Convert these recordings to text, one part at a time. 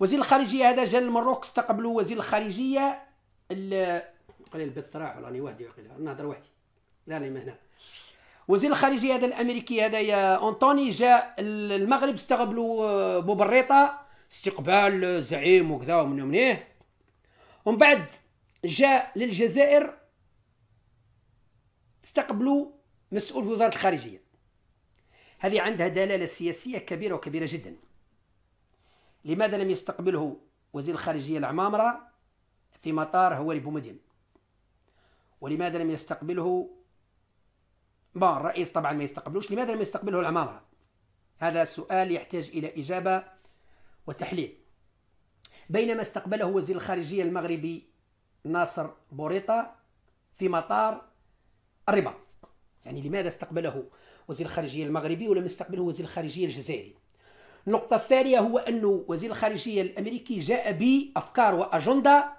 وزير الخارجيه هذا جا للمروك استقبلوا وزير الخارجيه قال البث راح راني وحدي نهضر وحدي لا لا هنا وزير الخارجيه هذا الامريكي هذا يا انطوني جاء المغرب استقبلوا آه، بوبريطه استقبال زعيم وكذا ومن منيه ومن بعد جاء للجزائر استقبلوا مسؤول في وزاره الخارجيه هذه عندها دلاله سياسيه كبيره وكبيره جدا لماذا لم يستقبله وزير الخارجية العمامرة في مطار هواري بومدين ولماذا لم يستقبله بون الرئيس طبعا ما يستقبلوش لماذا لم يستقبله العمامرة هذا السؤال يحتاج إلى إجابة وتحليل بينما استقبله وزير الخارجية المغربي ناصر بوريطة في مطار الرباط يعني لماذا استقبله وزير الخارجية المغربي ولم يستقبله وزير الخارجية الجزائري النقطة الثانية هو أنه وزير الخارجية الأمريكي جاء بأفكار وأجندة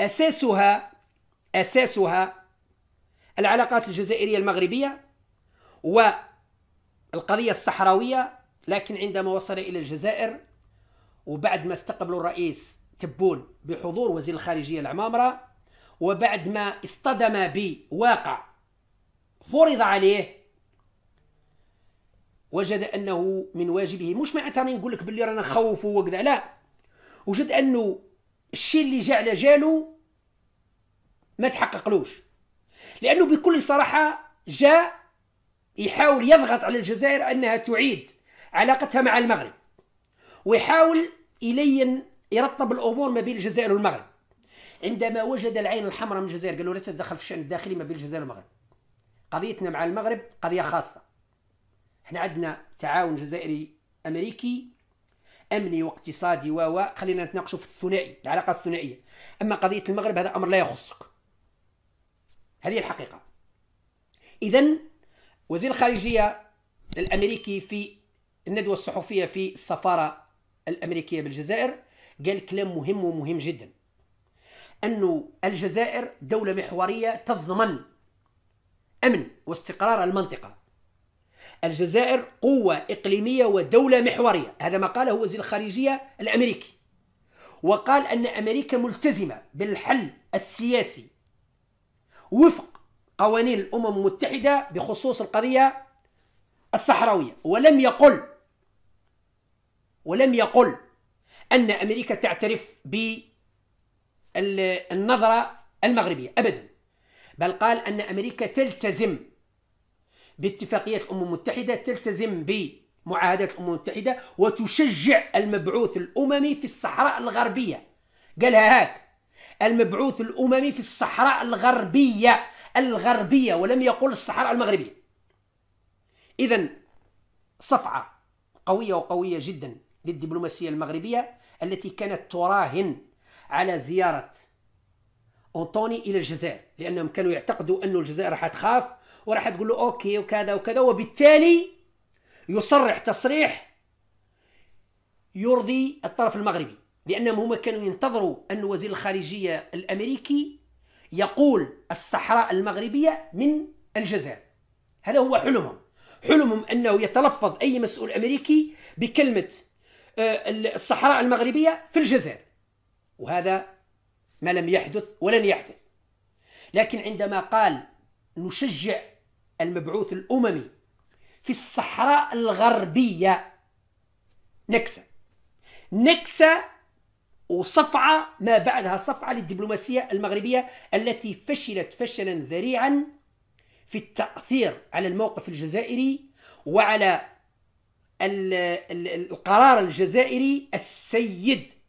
أساسها أساسها العلاقات الجزائرية المغربية والقضية الصحراوية لكن عندما وصل إلى الجزائر وبعد ما استقبلوا الرئيس تبون بحضور وزير الخارجية العمامرة وبعد ما اصطدم بواقع فرض عليه وجد انه من واجبه مش معناتها راني نقول لك باللي رانا نخوفوا وكذا لا وجد انه الشيء اللي جاء على جاله ما تحققلوش لانه بكل صراحه جاء يحاول يضغط على الجزائر انها تعيد علاقتها مع المغرب ويحاول الين يرتب الامور ما بين الجزائر والمغرب عندما وجد العين الحمراء من الجزائر قالوا لا تتدخل في الشان الداخلي ما بين الجزائر والمغرب قضيتنا مع المغرب قضيه خاصه احنا عندنا تعاون جزائري امريكي امني واقتصادي و و خلينا نتناقشوا في الثنائي العلاقات الثنائيه اما قضيه المغرب هذا امر لا يخصك هذه الحقيقه اذا وزير الخارجيه الامريكي في الندوه الصحفيه في السفاره الامريكيه بالجزائر قال كلام مهم ومهم جدا انه الجزائر دوله محوريه تضمن امن واستقرار المنطقه الجزائر قوة إقليمية ودولة محورية هذا ما قاله وزير الخارجية الأمريكي وقال أن أمريكا ملتزمة بالحل السياسي وفق قوانين الأمم المتحدة بخصوص القضية الصحراوية ولم يقل ولم يقل أن أمريكا تعترف بالنظرة المغربية أبدا بل قال أن أمريكا تلتزم باتفاقية الأمم المتحدة تلتزم بمعاهدات الأمم المتحدة وتشجع المبعوث الأممي في الصحراء الغربية قالها هات المبعوث الأممي في الصحراء الغربية الغربية ولم يقل الصحراء المغربية إذا صفعة قوية وقوية جدا للدبلوماسية المغربية التي كانت تراهن على زيارة أنطوني إلى الجزائر لأنهم كانوا يعتقدوا أن الجزائر راح تخاف وراح تقول له اوكي وكذا وكذا وبالتالي يصرح تصريح يرضي الطرف المغربي لانهم هم كانوا ينتظروا ان وزير الخارجيه الامريكي يقول الصحراء المغربيه من الجزائر هذا هو حلمهم حلمهم انه يتلفظ اي مسؤول امريكي بكلمه آه، الصحراء المغربيه في الجزائر وهذا ما لم يحدث ولن يحدث لكن عندما قال نشجع المبعوث الأممي في الصحراء الغربية نكسة نكسة وصفعة ما بعدها صفعة للدبلوماسية المغربية التي فشلت فشلا ذريعا في التأثير على الموقف الجزائري وعلى القرار الجزائري السيد